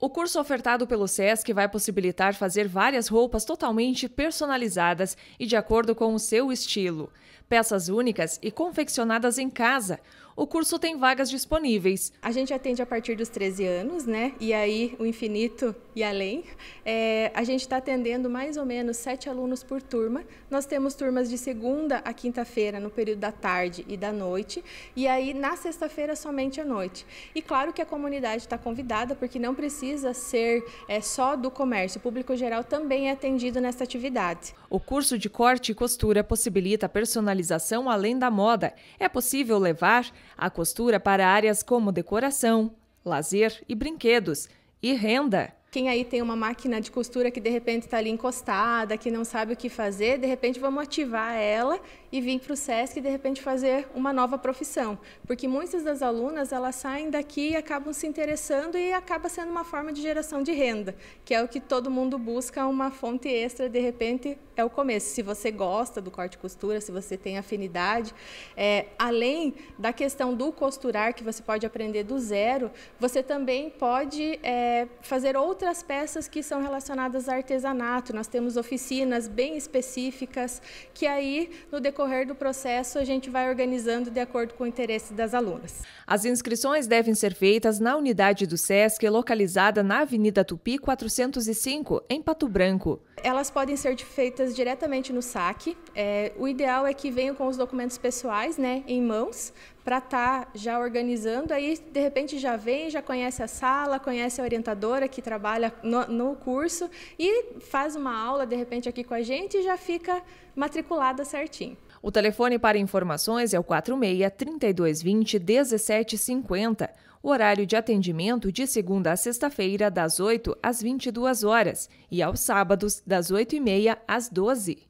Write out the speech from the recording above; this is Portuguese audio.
O curso ofertado pelo SESC vai possibilitar fazer várias roupas totalmente personalizadas e de acordo com o seu estilo. Peças únicas e confeccionadas em casa o curso tem vagas disponíveis. A gente atende a partir dos 13 anos, né? E aí o infinito e além. É, a gente está atendendo mais ou menos sete alunos por turma. Nós temos turmas de segunda a quinta-feira, no período da tarde e da noite. E aí na sexta-feira somente à noite. E claro que a comunidade está convidada, porque não precisa ser é, só do comércio. O público geral também é atendido nessa atividade. O curso de corte e costura possibilita a personalização além da moda. É possível levar a costura para áreas como decoração, lazer e brinquedos, e renda quem aí tem uma máquina de costura que de repente está ali encostada, que não sabe o que fazer, de repente vamos ativar ela e vir para o SESC e de repente fazer uma nova profissão. Porque muitas das alunas elas saem daqui e acabam se interessando e acaba sendo uma forma de geração de renda, que é o que todo mundo busca, uma fonte extra, de repente é o começo. Se você gosta do corte e costura, se você tem afinidade, é, além da questão do costurar, que você pode aprender do zero, você também pode é, fazer outras outras peças que são relacionadas a artesanato. Nós temos oficinas bem específicas que aí, no decorrer do processo, a gente vai organizando de acordo com o interesse das alunas. As inscrições devem ser feitas na unidade do SESC, localizada na Avenida Tupi 405, em Pato Branco. Elas podem ser feitas diretamente no SAC. É, o ideal é que venham com os documentos pessoais né, em mãos, para estar tá já organizando, aí de repente já vem, já conhece a sala, conhece a orientadora que trabalha no, no curso e faz uma aula de repente aqui com a gente e já fica matriculada certinho. O telefone para informações é o 46 3220 1750. O horário de atendimento de segunda a sexta-feira, das 8 às 22 horas, e aos sábados, das 8h30 às 12.